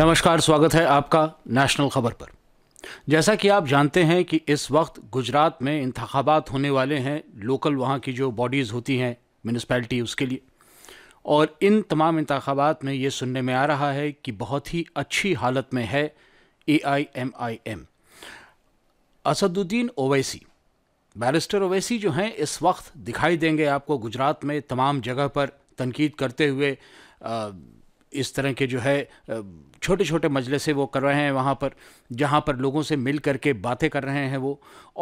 नमस्कार स्वागत है आपका नेशनल खबर पर जैसा कि आप जानते हैं कि इस वक्त गुजरात में इंतबात होने वाले हैं लोकल वहाँ की जो बॉडीज़ होती हैं म्यूनसपैलिटी उसके लिए और इन तमाम इंतबात में ये सुनने में आ रहा है कि बहुत ही अच्छी हालत में है A I M I M Asaduddin Owaisi barrister Owaisi जो हैं इस वक्त दिखाई देंगे आपको गुजरात में तमाम जगह पर तनकीद करते हुए आ, इस तरह के जो है छोटे छोटे मजलसे से वो कर रहे हैं वहाँ पर जहाँ पर लोगों से मिल कर के बातें कर रहे हैं वो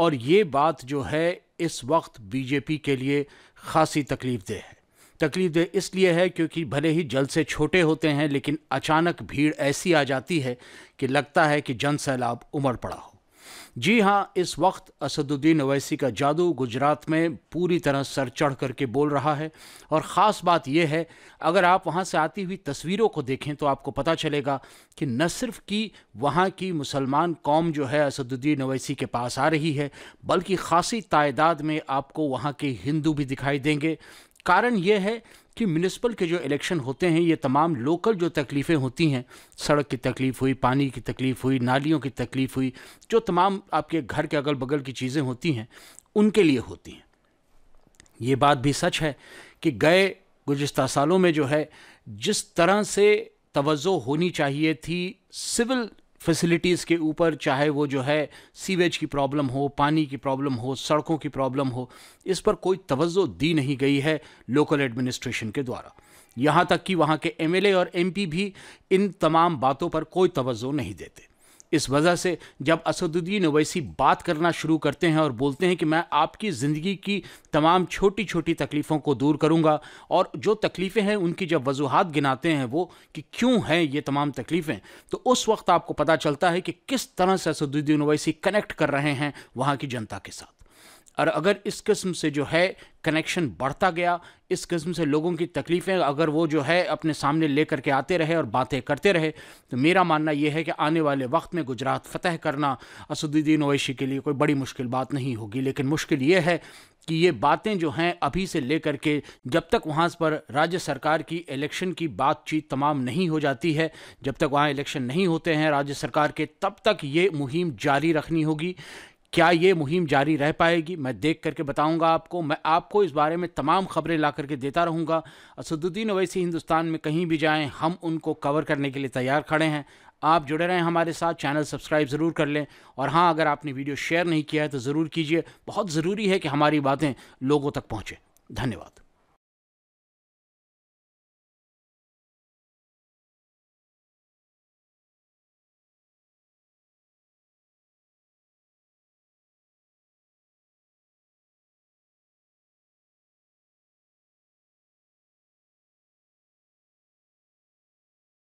और ये बात जो है इस वक्त बीजेपी के लिए खासी तकलीफ दे है तकलीफ दे इसलिए है क्योंकि भले ही जल से छोटे होते हैं लेकिन अचानक भीड़ ऐसी आ जाती है कि लगता है कि जन सैलाब उमड़ पड़ा हो जी हाँ इस वक्त असदुद्दीन अवैसी का जादू गुजरात में पूरी तरह सर चढ़ करके बोल रहा है और ख़ास बात यह है अगर आप वहाँ से आती हुई तस्वीरों को देखें तो आपको पता चलेगा कि न सिर्फ कि वहाँ की मुसलमान कौम जो है असदुद्दीन अवैसी के पास आ रही है बल्कि खासी तादाद में आपको वहाँ के हिंदू भी दिखाई देंगे कारण यह है कि म्यूनसिपल के जो इलेक्शन होते हैं ये तमाम लोकल जो तकलीफ़ें होती हैं सड़क की तकलीफ़ हुई पानी की तकलीफ़ हुई नालियों की तकलीफ़ हुई जो तमाम आपके घर के अगल बगल की चीज़ें होती हैं उनके लिए होती हैं ये बात भी सच है कि गए गुज्त सालों में जो है जिस तरह से तोजो होनी चाहिए थी सिविल फैसिलिटीज़ के ऊपर चाहे वो जो है सीवेज की प्रॉब्लम हो पानी की प्रॉब्लम हो सड़कों की प्रॉब्लम हो इस पर कोई तवज्जो दी नहीं गई है लोकल एडमिनिस्ट्रेशन के द्वारा यहाँ तक कि वहाँ के एमएलए और एमपी भी इन तमाम बातों पर कोई तवज्जो नहीं देते इस वजह से जब असदुद्दीन ओवैसी बात करना शुरू करते हैं और बोलते हैं कि मैं आपकी ज़िंदगी की तमाम छोटी छोटी तकलीफ़ों को दूर करूँगा और जो तकलीफ़ें हैं उनकी जब वजूहत गिनाते हैं वो कि क्यों हैं ये तमाम तकलीफ़ें तो उस वक्त आपको पता चलता है कि किस तरह से असदुद्दीन ओवैसी कनेक्ट कर रहे हैं वहाँ की जनता के साथ और अगर इस किस्म से जो है कनेक्शन बढ़ता गया इस किस्म से लोगों की तकलीफ़ें अगर वो जो है अपने सामने ले करके आते रहे और बातें करते रहे तो मेरा मानना यह है कि आने वाले वक्त में गुजरात फ़तह करना असदुद्दीन ओवैशी के लिए कोई बड़ी मुश्किल बात नहीं होगी लेकिन मुश्किल ये है कि ये बातें जो हैं अभी से लेकर के जब तक वहाँ पर राज्य सरकार की इलेक्शन की बातचीत तमाम नहीं हो जाती है जब तक वहाँ इलेक्शन नहीं होते हैं राज्य सरकार के तब तक ये मुहिम जारी रखनी होगी क्या ये मुहिम जारी रह पाएगी मैं देख करके बताऊंगा आपको मैं आपको इस बारे में तमाम खबरें ला करके देता रहूंगा असदुद्दीन अवैसी हिंदुस्तान में कहीं भी जाएं हम उनको कवर करने के लिए तैयार खड़े हैं आप जुड़े रहें हमारे साथ चैनल सब्सक्राइब ज़रूर कर लें और हाँ अगर आपने वीडियो शेयर नहीं किया है तो ज़रूर कीजिए बहुत ज़रूरी है कि हमारी बातें लोगों तक पहुँचें धन्यवाद